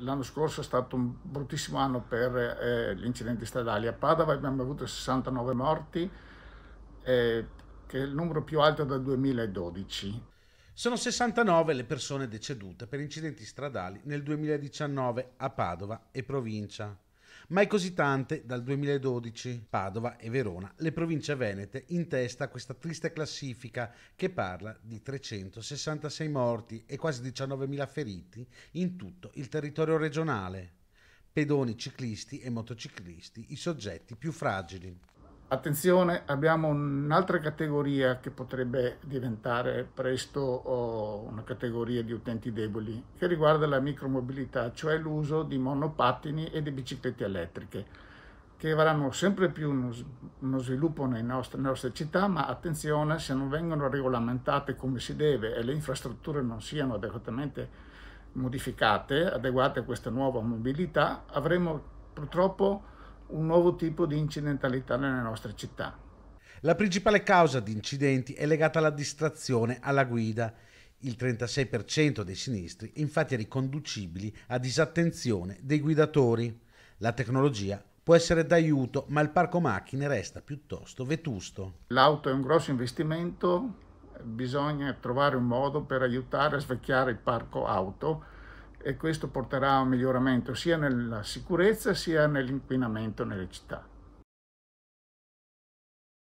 L'anno scorso è stato un bruttissimo anno per eh, gli incidenti stradali. A Padova abbiamo avuto 69 morti, eh, che è il numero più alto dal 2012. Sono 69 le persone decedute per incidenti stradali nel 2019 a Padova e provincia ma è così tante dal 2012. Padova e Verona, le province venete, in testa a questa triste classifica che parla di 366 morti e quasi 19.000 feriti in tutto il territorio regionale. Pedoni, ciclisti e motociclisti, i soggetti più fragili. Attenzione, abbiamo un'altra categoria che potrebbe diventare presto una categoria di utenti deboli, che riguarda la micromobilità, cioè l'uso di monopattini e di biciclette elettriche, che avranno sempre più uno, sviluppo nelle nostre, nelle nostre città, ma attenzione, se non vengono regolamentate come si deve e le infrastrutture non siano adeguatamente modificate, adeguate a questa nuova mobilità, avremo purtroppo un nuovo tipo di incidentalità nelle nostre città. La principale causa di incidenti è legata alla distrazione alla guida. Il 36% dei sinistri infatti è riconducibile a disattenzione dei guidatori. La tecnologia può essere d'aiuto, ma il parco macchine resta piuttosto vetusto. L'auto è un grosso investimento, bisogna trovare un modo per aiutare a svecchiare il parco auto e questo porterà a un miglioramento sia nella sicurezza sia nell'inquinamento nelle città.